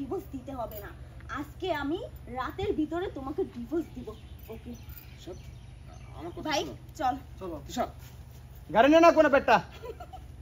Divorce দিতে হবে না আজকে আমি রাতের ভিতরে তোমাকে ডিভোর্স দিব ওকে ভাই চল চলো গাড়ি নিয়ে না কোনো পেটটা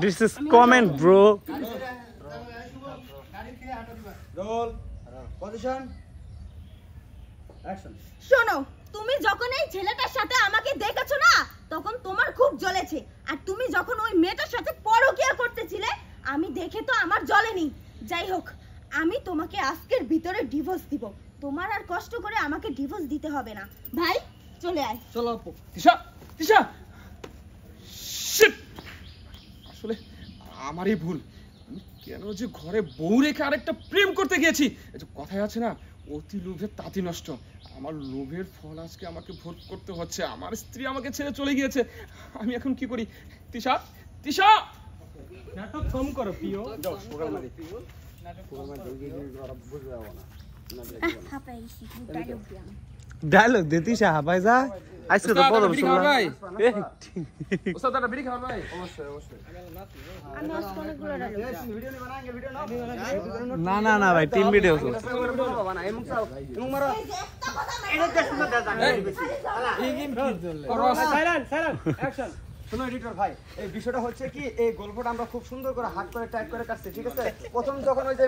This is comment, bro. শোনো তুমি যখন এই ছেলেটার সাথে আমাকে দেখেছো না তখন তোমার খুব জ্বলেছে আর তুমি যখন ওই মেয়েটার সাথে পরকিয়া করতেছিলে আমি দেখে তো আমার জ্বলেনি যাই হোক আমি তোমাকে আজকের ভিতরে ডিভোর্স দিব তোমার আর কষ্ট করে আমাকে ডিভোর্স দিতে হবে না ভাই চলে আয় চলো তিশা তিশা আসলে আমারই ভুল আমি কেন যে ঘরে বউ রেখে আরেকটা প্রেম করতে গিয়েছি কথাই আছে না অতি লোভে তাঁতি নষ্ট আমার লোভের ফল আজকে আমাকে ভোগ করতে হচ্ছে আমার স্ত্রী আমাকে ছেড়ে চলে গিয়েছে আমি এখন কি করি তিশা তিশা নাটক কম করো প্রিয় ডায়লগ দে তিশা হাবাই যা তো ওস্তাদ না না না ভাই টিম ভিডিও তো ভাই এই বিষয়টা হচ্ছে কি এই গল্পটা আমরা খুব সুন্দর করে হাত করে টাইট করে কাটছি ঠিক আছে প্রথম যখন ওই যে